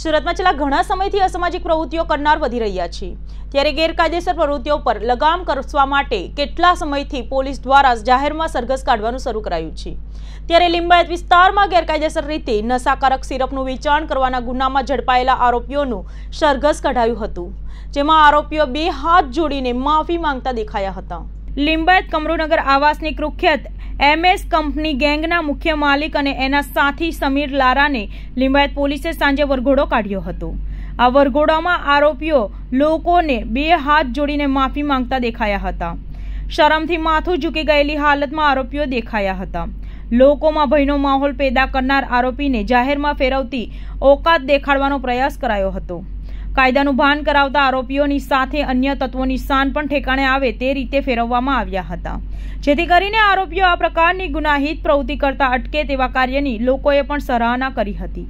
શરૂતમાં ચલા ઘણા સમયથી અસામાજિક પ્રવૃત્તિઓ કરનાર વધી રહી છે ત્યારે ગેરકાયદેસર પ્રવૃત્તિઓ પર લગામ કરવા માટે કેટલા સમયથી પોલીસ દ્વારા જાહેરમાં સરગસડાડવાનું શરૂ કરાયું છે ત્યારે લિંબાય વિસ્તારમાં ગેરકાયદેસર રીતે નશાકારક સિરપનું વેચાણ કરવાના ગુનામાં ઝડપાયેલા આરોપીઓનો સરગસડાડયો હતો જેમાં આરોપીઓ બે હાથ જોડીને માફી માંગતા દેખાયા હતા લિંબાય કમરોનગર આવાસની કૃખ્ય એમએસ કંપની ગેંગના મુખ્ય માલિક અને એના સાથી સમીર લારાને લિંબવેટ પોલીસે સાંજે વર્ગોડો કાઢ્યો હતો આ વર્ગોડામાં આરોપીઓ લોકોને બે હાથ જોડીને માફી માંગતા દેખાયા હતા શરમથી માથું ઝુકી ગયેલી હાલતમાં આરોપીઓ દેખાયા હતા લોકોમાં ભયનો માહોલ પેદા કરનાર આરોપીને જાહેરમાં ફેરવતી ઓકાત દેખાડવાનો પ્રયાસ કરાયો હતો કાયદાનું ભાન કરાવતા આરોપીઓની સાથે અન્ય તત્વોની શાન પણ ઠેકાણે આવે તે રીતે ફેરવવામાં આવ્યા હતા જેથી કરીને આરોપીઓ આ પ્રકારની ગુનાહિત પ્રવૃત્તિ કરતા અટકે તેવા કાર્યની લોકોએ પણ સરાહના કરી હતી